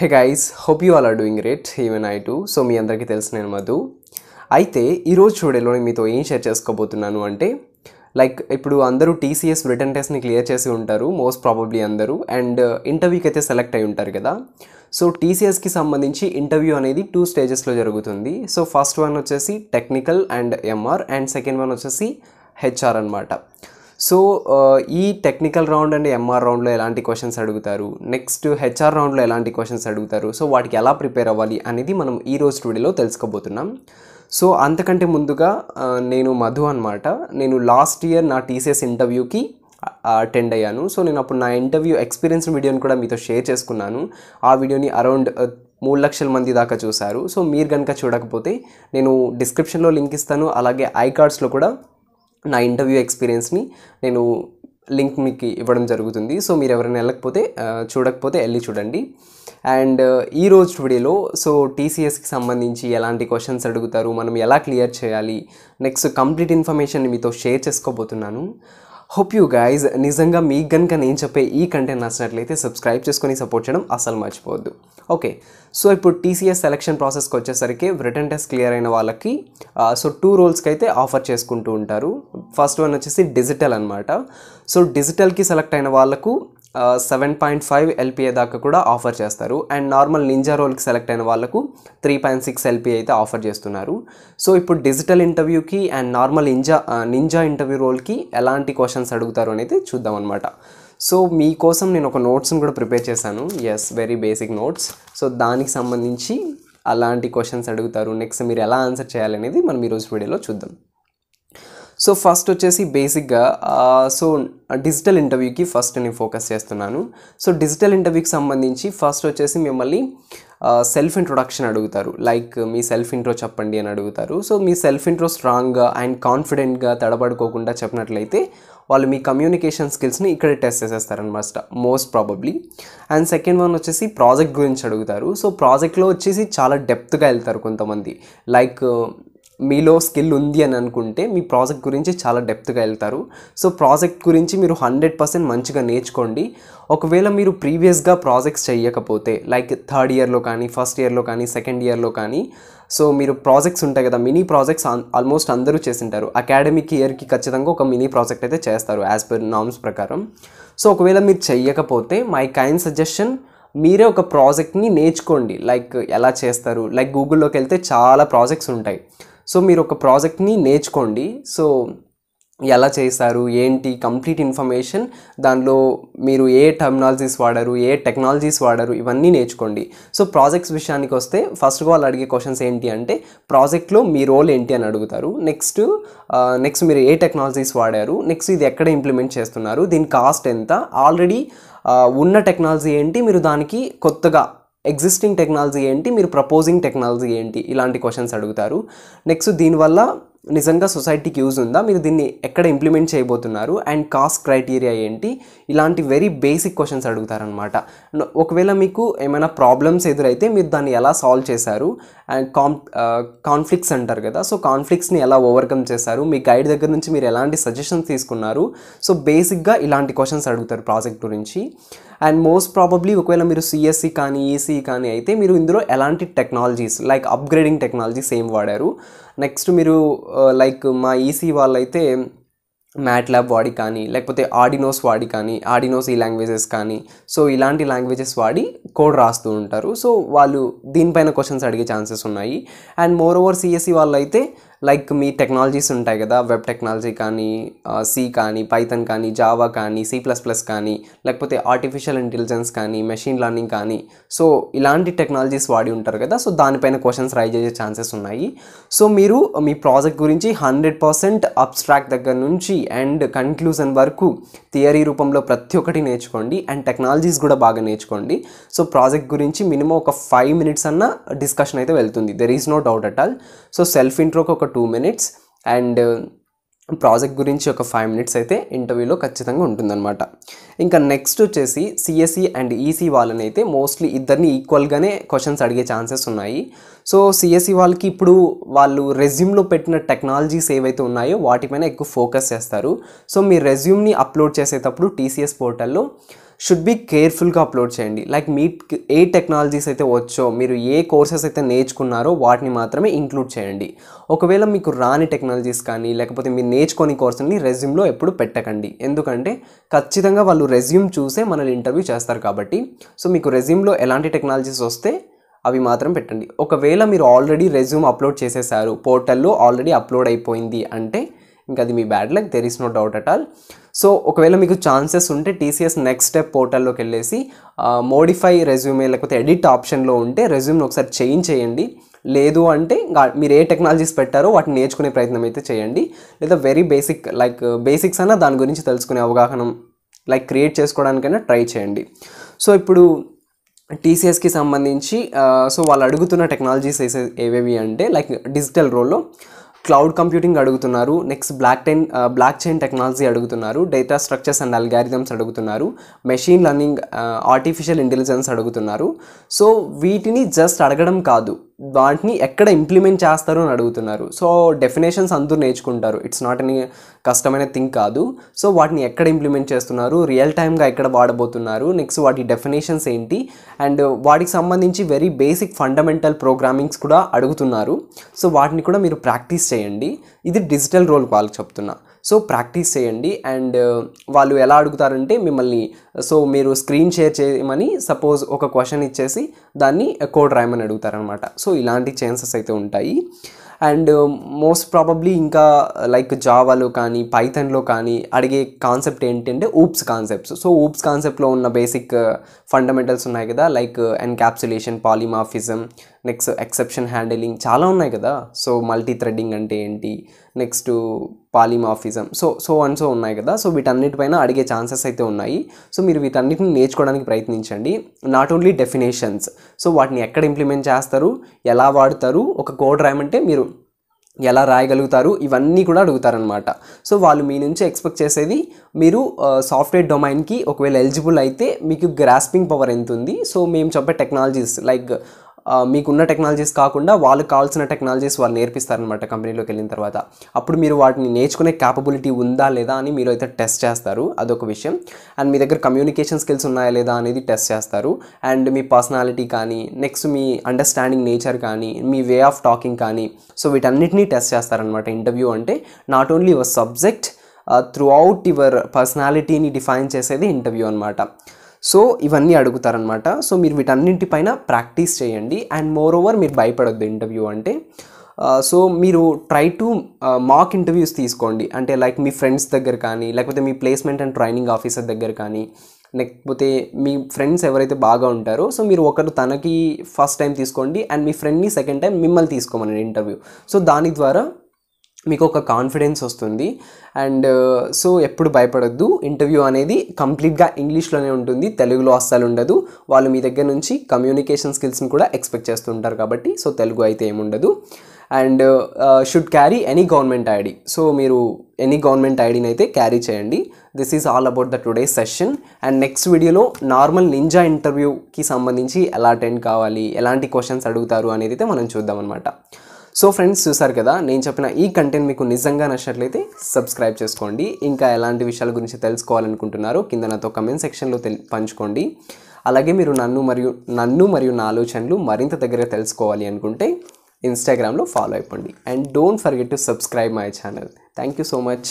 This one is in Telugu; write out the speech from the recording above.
hey guys hope you all are doing great even I too so మీ అందరికీ తెలిసిన నేను మధు అయితే ఈరోజు చూడేలోనే మీతో ఏం షేర్ చేసుకోబోతున్నాను అంటే లైక్ ఇప్పుడు అందరూ టీసీఎస్ రిటర్న్ టెస్ట్ని క్లియర్ చేసి ఉంటారు మోస్ట్ ప్రాబబ్లీ అందరూ అండ్ ఇంటర్వ్యూకి uh, అయితే సెలెక్ట్ అయి ఉంటారు కదా సో టీసీఎస్కి సంబంధించి ఇంటర్వ్యూ అనేది టూ స్టేజెస్లో జరుగుతుంది సో ఫస్ట్ వన్ వచ్చేసి technical and MR and second one వచ్చేసి హెచ్ఆర్ అనమాట సో ఈ టెక్నికల్ రౌండ్ అండ్ ఎంఆర్ రౌండ్లో ఎలాంటి క్వశ్చన్స్ అడుగుతారు నెక్స్ట్ హెచ్ఆర్ రౌండ్లో ఎలాంటి క్వశ్చన్స్ అడుగుతారు సో వాటికి ఎలా ప్రిపేర్ అవ్వాలి అనేది మనం ఈ రోజు స్టూడియోలో తెలుసుకోబోతున్నాం సో అంతకంటే ముందుగా నేను మధు అనమాట నేను లాస్ట్ ఇయర్ నా టీసీఎస్ ఇంటర్వ్యూకి అటెండ్ అయ్యాను సో నేను అప్పుడు నా ఇంటర్వ్యూ ఎక్స్పీరియన్స్ వీడియోని కూడా మీతో షేర్ చేసుకున్నాను ఆ వీడియోని అరౌండ్ మూడు లక్షల మంది దాకా చూశారు సో మీరు కనుక చూడకపోతే నేను డిస్క్రిప్షన్లో లింక్ ఇస్తాను అలాగే ఐ కార్డ్స్లో కూడా నా ఇంటర్వ్యూ ఎక్స్పీరియన్స్ని నేను లింక్ మీకు ఇవ్వడం జరుగుతుంది సో మీరు ఎవరైనా వెళ్ళకపోతే చూడకపోతే వెళ్ళి చూడండి అండ్ ఈ రోజు వీడియోలో సో టీసీఎస్కి సంబంధించి ఎలాంటి క్వశ్చన్స్ అడుగుతారు మనం ఎలా క్లియర్ చేయాలి నెక్స్ట్ కంప్లీట్ ఇన్ఫర్మేషన్ మీతో షేర్ చేసుకోబోతున్నాను హోప్ యూ గైజ్ నిజంగా మీకు కనుక నేను చెప్పే ఈ కంటెంట్ నచ్చినట్లయితే సబ్స్క్రైబ్ చేసుకొని సపోర్ట్ చేయడం అసలు మర్చిపోవద్దు ఓకే సో ఇప్పుడు టీసీఎస్ సెలక్షన్ ప్రాసెస్కి వచ్చేసరికి రిటర్న్ టెస్ట్ క్లియర్ అయిన వాళ్ళకి సో టూ రోల్స్కి అయితే ఆఫర్ చేసుకుంటూ ఉంటారు ఫస్ట్ వన్ వచ్చేసి డిజిటల్ అనమాట సో డిజిటల్కి సెలెక్ట్ అయిన వాళ్ళకు సెవెన్ పాయింట్ ఫైవ్ ఎల్పిఏ దాకా కూడా ఆఫర్ చేస్తారు అండ్ నార్మల్ నింజా రోల్కి సెలెక్ట్ అయిన వాళ్ళకు త్రీ పాయింట్ సిక్స్ ఎల్పిఏ అయితే ఆఫర్ చేస్తున్నారు సో ఇప్పుడు డిజిటల్ ఇంటర్వ్యూకి అండ్ నార్మల్ ఇంజా నింజా ఇంటర్వ్యూ రోల్కి ఎలాంటి క్వశ్చన్స్ అడుగుతారు అనేది చూద్దాం అనమాట సో మీకోసం నేను ఒక నోట్స్ని కూడా ప్రిపేర్ చేశాను yes very basic notes so దానికి సంబంధించి అలాంటి క్వశ్చన్స్ అడుగుతారు నెక్స్ట్ మీరు ఎలా ఆన్సర్ చేయాలనేది మనం ఈరోజు వీడియోలో చూద్దాం సో ఫస్ట్ వచ్చేసి బేసిక్గా సో డిజిటల్ ఇంటర్వ్యూకి ఫస్ట్ నేను ఫోకస్ చేస్తున్నాను సో డిజిటల్ ఇంటర్వ్యూకి సంబంధించి ఫస్ట్ వచ్చేసి మిమ్మల్ని సెల్ఫ్ ఇంట్రొడక్షన్ అడుగుతారు లైక్ మీ సెల్ఫ్ ఇంట్రో చెప్పండి అని అడుగుతారు సో మీ సెల్ఫ్ ఇంట్రో స్ట్రాంగ్గా అండ్ కాన్ఫిడెంట్గా తడబడుకోకుండా చెప్పినట్లయితే వాళ్ళు మీ కమ్యూనికేషన్ స్కిల్స్ని ఇక్కడ టెస్ట్ చేసేస్తారనమాట most probably and second one వచ్చేసి ప్రాజెక్ట్ గురించి అడుగుతారు సో ప్రాజెక్ట్లో వచ్చేసి చాలా డెప్త్గా వెళ్తారు కొంతమంది లైక్ మీలో స్కిల్ ఉంది అని అనుకుంటే మీ ప్రాజెక్ట్ గురించి చాలా డెప్త్గా వెళ్తారు సో ప్రాజెక్ట్ గురించి మీరు హండ్రెడ్ పర్సెంట్ మంచిగా నేర్చుకోండి ఒకవేళ మీరు ప్రీవియస్గా ప్రాజెక్ట్స్ చేయకపోతే లైక్ థర్డ్ ఇయర్లో కానీ ఫస్ట్ ఇయర్లో కానీ సెకండ్ ఇయర్లో కానీ సో మీరు ప్రాజెక్ట్స్ ఉంటాయి కదా మినీ ప్రాజెక్ట్స్ ఆల్మోస్ట్ అందరూ చేసింటారు అకాడమిక్ ఇయర్కి ఖచ్చితంగా ఒక మినీ ప్రాజెక్ట్ అయితే చేస్తారు యాజ్ పర్ నామ్స్ ప్రకారం సో ఒకవేళ మీరు చెయ్యకపోతే మై కైండ్ సజెషన్ మీరే ఒక ప్రాజెక్ట్ని నేర్చుకోండి లైక్ ఎలా చేస్తారు లైక్ గూగుల్లోకి వెళ్తే చాలా ప్రాజెక్ట్స్ ఉంటాయి సో మీరు ఒక ప్రాజెక్ట్ని నేర్చుకోండి సో ఎలా చేశారు ఏంటి కంప్లీట్ ఇన్ఫర్మేషన్ దానిలో మీరు ఏ టెక్నాలజీస్ వాడారు ఏ టెక్నాలజీస్ వాడారు ఇవన్నీ నేర్చుకోండి సో ప్రాజెక్ట్స్ విషయానికి వస్తే ఫస్ట్ ఆఫ్ ఆల్ అడిగే క్వశ్చన్స్ ఏంటి అంటే ప్రాజెక్ట్లో మీ రోల్ ఏంటి అని అడుగుతారు నెక్స్ట్ నెక్స్ట్ మీరు ఏ టెక్నాలజీస్ వాడారు నెక్స్ట్ ఇది ఎక్కడ ఇంప్లిమెంట్ చేస్తున్నారు దీని కాస్ట్ ఎంత ఆల్రెడీ ఉన్న టెక్నాలజీ ఏంటి మీరు దానికి కొత్తగా ఎగ్జిస్టింగ్ టెక్నాలజీ ఏంటి మీరు ప్రపోజింగ్ టెక్నాలజీ ఏంటి ఇలాంటి క్వశ్చన్స్ అడుగుతారు నెక్స్ట్ దీనివల్ల నిజంగా సొసైటీకి యూజ్ ఉందా మీరు దీన్ని ఎక్కడ ఇంప్లిమెంట్ చేయబోతున్నారు అండ్ కాస్ట్ క్రైటీరియా ఏంటి ఇలాంటి వెరీ బేసిక్ క్వశ్చన్స్ అడుగుతారనమాట ఒకవేళ మీకు ఏమైనా ప్రాబ్లమ్స్ ఎదురైతే మీరు దాన్ని ఎలా సాల్వ్ చేశారు అండ్ కాం కాన్ఫ్లిక్ట్స్ అంటారు కదా సో కాన్ఫ్లిక్ట్స్ని ఎలా ఓవర్కమ్ చేశారు మీ గైడ్ దగ్గర నుంచి మీరు ఎలాంటి సజెషన్స్ తీసుకున్నారు సో బేసిక్గా ఇలాంటి క్వశ్చన్స్ అడుగుతారు ప్రాజెక్ట్ గురించి అండ్ మోస్ట్ ప్రాబబ్లీ ఒకవేళ మీరు సిఎస్సి e కానీ ఈసీఈ e కానీ అయితే మీరు ఇందులో ఎలాంటి టెక్నాలజీస్ లైక్ అప్గ్రేడింగ్ టెక్నాలజీస్ ఏం వాడారు నెక్స్ట్ మీరు లైక్ uh, మా ఈసీ e వాళ్ళైతే మ్యాట్ ల్యాబ్ వాడి కానీ లేకపోతే ఆడినోస్ వాడి కానీ ఆడినోస్ ఈ లాంగ్వేజెస్ కానీ సో ఇలాంటి లాంగ్వేజెస్ వాడి కోడ్ రాస్తూ ఉంటారు సో వాళ్ళు దీనిపైన క్వశ్చన్స్ అడిగే ఛాన్సెస్ ఉన్నాయి అండ్ మోర్ ఓవర్ సిఎస్సి వాళ్ళు అయితే లైక్ మీ టెక్నాలజీస్ ఉంటాయి కదా వెబ్ టెక్నాలజీ కానీ సి కానీ పైథన్ కానీ జావా కానీ సి ప్లస్ ప్లస్ కానీ లేకపోతే ఆర్టిఫిషియల్ ఇంటెలిజెన్స్ కానీ మెషిన్ లర్నింగ్ కానీ సో ఇలాంటి టెక్నాలజీస్ వాడి ఉంటారు కదా సో దానిపైన క్వశ్చన్స్ రైజ్ చేసే ఛాన్సెస్ ఉన్నాయి సో మీరు మీ ప్రాజెక్ట్ గురించి హండ్రెడ్ పర్సెంట్ అబ్స్ట్రాక్ట్ దగ్గర నుంచి అండ్ కన్క్లూజన్ వరకు థియరీ రూపంలో ప్రతి ఒక్కటి నేర్చుకోండి అండ్ టెక్నాలజీస్ కూడా బాగా నేర్చుకోండి సో ప్రాజెక్ట్ గురించి మినిమం ఒక ఫైవ్ మినిట్స్ అన్న డిస్కషన్ అయితే వెళ్తుంది there is no doubt at all so self ఇంట్రోకి ఒక టూ మినిట్స్ అండ్ ప్రాజెక్ట్ గురించి ఒక ఫైవ్ మినిట్స్ అయితే ఇంటర్వ్యూలో ఖచ్చితంగా ఉంటుందన్నమాట ఇంకా నెక్స్ట్ వచ్చేసి సిఎస్ఈ అండ్ ఈసీ వాళ్ళని అయితే మోస్ట్లీ ఇద్దరిని ఈక్వల్గానే క్వశ్చన్స్ అడిగే ఛాన్సెస్ ఉన్నాయి సో సిఎస్ఈ e వాళ్ళకి ఇప్పుడు వాళ్ళు రెజ్యూమ్లో పెట్టిన టెక్నాలజీస్ ఏవైతే ఉన్నాయో వాటిపైన ఎక్కువ ఫోకస్ చేస్తారు సో మీ రెజ్యూమ్ని అప్లోడ్ చేసేటప్పుడు టీసీఎస్ పోర్టల్లో షుడ్ బీ కేర్ఫుల్గా అప్లోడ్ చేయండి లైక్ మీ ఏ టెక్నాలజీస్ అయితే వచ్చో మీరు ఏ కోర్సెస్ అయితే నేర్చుకున్నారో వాటిని మాత్రమే ఇంక్లూడ్ చేయండి ఒకవేళ మీకు రాని టెక్నాలజీస్ కానీ లేకపోతే మీరు నేర్చుకొని కోర్సుని రెజ్యూమ్లో ఎప్పుడు పెట్టకండి ఎందుకంటే ఖచ్చితంగా వాళ్ళు రెజ్యూమ్ చూసే మనల్ని ఇంటర్వ్యూ చేస్తారు కాబట్టి సో మీకు రెజ్యూమ్లో ఎలాంటి టెక్నాలజీస్ వస్తే అవి మాత్రం పెట్టండి ఒకవేళ మీరు ఆల్రెడీ రెజ్యూమ్ అప్లోడ్ చేసేసారు పోర్టల్లో ఆల్రెడీ అప్లోడ్ అయిపోయింది అంటే ఇంకా అది మీ bad luck there is no doubt at all so ఒకవేళ మీకు ఛాన్సెస్ ఉంటే టీసీఎస్ నెక్స్ట్ స్టెప్ పోర్టల్లోకి వెళ్ళేసి మోడిఫై రెజ్యూమే లేకపోతే ఎడిట్ ఆప్షన్లో ఉంటే రెజ్యూమ్ని ఒకసారి చేంజ్ చేయండి లేదు అంటే మీరు ఏ టెక్నాలజీస్ పెట్టారో వాటిని నేర్చుకునే ప్రయత్నం అయితే చేయండి లేదా వెరీ బేసిక్ లైక్ బేసిక్స్ అన్న దాని గురించి తెలుసుకునే అవగాహన లైక్ క్రియేట్ చేసుకోవడానికైనా ట్రై చేయండి సో ఇప్పుడు టీసీఎస్కి సంబంధించి సో వాళ్ళు అడుగుతున్న టెక్నాలజీస్ ఏవేవి అంటే లైక్ డిజిటల్ రోల్లో క్లౌడ్ కంప్యూటింగ్ అడుగుతున్నారు నెక్స్ట్ బ్లాక్ టైన్ బ్లాక్ చైన్ టెక్నాలజీ అడుగుతున్నారు డేటా స్ట్రక్చర్స్ అండ్ అల్గారిథమ్స్ అడుగుతున్నారు మెషిన్ లెర్నింగ్ ఆర్టిఫిషియల్ ఇంటెలిజెన్స్ అడుగుతున్నారు సో వీటిని జస్ట్ అడగడం కాదు దాంట్ని ఎక్కడ ఇంప్లిమెంట్ చేస్తారు అని అడుగుతున్నారు సో డెఫినేషన్స్ అందరూ నేర్చుకుంటారు ఇట్స్ నాట్ ఎనీ కష్టమైన థింగ్ కాదు సో వాటిని ఎక్కడ ఇంప్లిమెంట్ చేస్తున్నారు రియల్ టైమ్గా ఎక్కడ వాడబోతున్నారు నెక్స్ట్ వాటి డెఫినేషన్స్ ఏంటి అండ్ వాటికి సంబంధించి వెరీ బేసిక్ ఫండమెంటల్ ప్రోగ్రామింగ్స్ కూడా అడుగుతున్నారు సో వాటిని కూడా మీరు ప్రాక్టీస్ చేయండి ఇది డిజిటల్ రోల్ వాళ్ళకి చెప్తున్నా సో ప్రాక్టీస్ చేయండి అండ్ uh, వాళ్ళు ఎలా అడుగుతారంటే మిమ్మల్ని సో మీరు స్క్రీన్ షేర్ చేయమని సపోజ్ ఒక క్వశ్చన్ ఇచ్చేసి దాన్ని కోడ్ రాయమని అడుగుతారనమాట సో ఇలాంటి ఛాన్సెస్ అయితే ఉంటాయి అండ్ మోస్ట్ uh, ప్రాబబ్లీ ఇంకా లైక్ జావాలో కానీ పైథన్లో కానీ అడిగే కాన్సెప్ట్ ఏంటంటే ఊప్స్ కాన్సెప్ట్స్ సో ఊప్స్ కాన్సెప్ట్లో ఉన్న బేసిక్ ఫండమెంటల్స్ uh, ఉన్నాయి కదా like encapsulation polymorphism next exception handling చాలా ఉన్నాయి కదా సో మల్టీ థ్రెడ్డింగ్ అంటే ఏంటి next polymorphism so so and so ఉన్నాయి కదా సో వీటన్నిటిపైన అడిగే ఛాన్సెస్ అయితే ఉన్నాయి సో మీరు వీటన్నిటిని నేర్చుకోవడానికి ప్రయత్నించండి నాట్ ఓన్లీ డెఫినేషన్స్ సో వాటిని ఎక్కడ ఇంప్లిమెంట్ చేస్తారు ఎలా వాడతారు ఒక కోడ్ రాయమంటే మీరు ఎలా రాయగలుగుతారు ఇవన్నీ కూడా అడుగుతారనమాట సో వాళ్ళు మీ నుంచి ఎక్స్పెక్ట్ చేసేది మీరు సాఫ్ట్వేర్ డొమైన్కి ఒకవేళ ఎలిజిబుల్ అయితే మీకు గ్రాస్పింగ్ పవర్ ఎంత ఉంది సో మేము చెప్పే టెక్నాలజీస్ లైక్ మీకున్న టెక్నాలజీస్ కాకుండా వాళ్ళకి కావాల్సిన టెక్నాలజీస్ వాళ్ళు నేర్పిస్తారనమాట కంపెనీలోకి వెళ్ళిన తర్వాత అప్పుడు మీరు వాటిని నేర్చుకునే క్యాపబిలిటీ ఉందా లేదా అని మీరు అయితే టెస్ట్ చేస్తారు అదొక విషయం అండ్ మీ దగ్గర కమ్యూనికేషన్ స్కిల్స్ ఉన్నాయా లేదా అనేది టెస్ట్ చేస్తారు అండ్ మీ పర్సనాలిటీ కానీ నెక్స్ట్ మీ అండర్స్టాండింగ్ నేచర్ కానీ మీ వే ఆఫ్ టాకింగ్ కానీ సో వీటన్నిటినీ టెస్ట్ చేస్తారనమాట ఇంటర్వ్యూ అంటే not only your subject throughout your పర్సనాలిటీని డిఫైన్ చేసేది ఇంటర్వ్యూ అనమాట సో ఇవన్నీ అడుగుతారనమాట సో మీరు వీటన్నింటిపైన ప్రాక్టీస్ చేయండి అండ్ మోర్ ఓవర్ మీరు భయపడొద్దు ఇంటర్వ్యూ అంటే సో మీరు ట్రై టు మాక్ ఇంటర్వ్యూస్ తీసుకోండి అంటే లైక్ మీ ఫ్రెండ్స్ దగ్గర కానీ లేకపోతే మీ ప్లేస్మెంట్ అండ్ ట్రైనింగ్ ఆఫీసర్ దగ్గర కానీ లేకపోతే మీ ఫ్రెండ్స్ ఎవరైతే బాగా ఉంటారో సో మీరు ఒకరు తనకి ఫస్ట్ టైం తీసుకోండి అండ్ మీ ఫ్రెండ్ని సెకండ్ టైం మిమ్మల్ని తీసుకోమని ఇంటర్వ్యూ సో దాని ద్వారా మీకు ఒక కాన్ఫిడెన్స్ వస్తుంది అండ్ సో uh, ఎప్పుడు భయపడొద్దు ఇంటర్వ్యూ అనేది కంప్లీట్గా ఇంగ్లీష్లోనే ఉంటుంది తెలుగులో అస్సలు ఉండదు వాళ్ళు మీ దగ్గర నుంచి కమ్యూనికేషన్ స్కిల్స్ని కూడా ఎక్స్పెక్ట్ చేస్తుంటారు కాబట్టి సో తెలుగు అయితే ఏముండదు and should carry any government ID so మీరు ఎనీ గవర్నమెంట్ ఐడిని అయితే క్యారీ చేయండి this is all about the today session and next వీడియోలో నార్మల్ నింజా ఇంటర్వ్యూకి సంబంధించి ఎలా అటెండ్ కావాలి ఎలాంటి క్వశ్చన్స్ అడుగుతారు అనేది అయితే మనం చూద్దామన్నమాట సో ఫ్రెండ్స్ చూసారు కదా నేను చెప్పిన ఈ కంటెంట్ మీకు నిజంగా నచ్చినట్లయితే సబ్స్క్రైబ్ చేసుకోండి ఇంకా ఎలాంటి విషయాల గురించి తెలుసుకోవాలనుకుంటున్నారో కింద నాతో కమెంట్ సెక్షన్లో పంచుకోండి అలాగే మీరు నన్ను మరియు నన్ను మరియు నా ఆలోచనలు మరింత దగ్గర తెలుసుకోవాలి అనుకుంటే ఇన్స్టాగ్రామ్లో ఫాలో అయిపోండి and don't forget to subscribe my channel thank you so much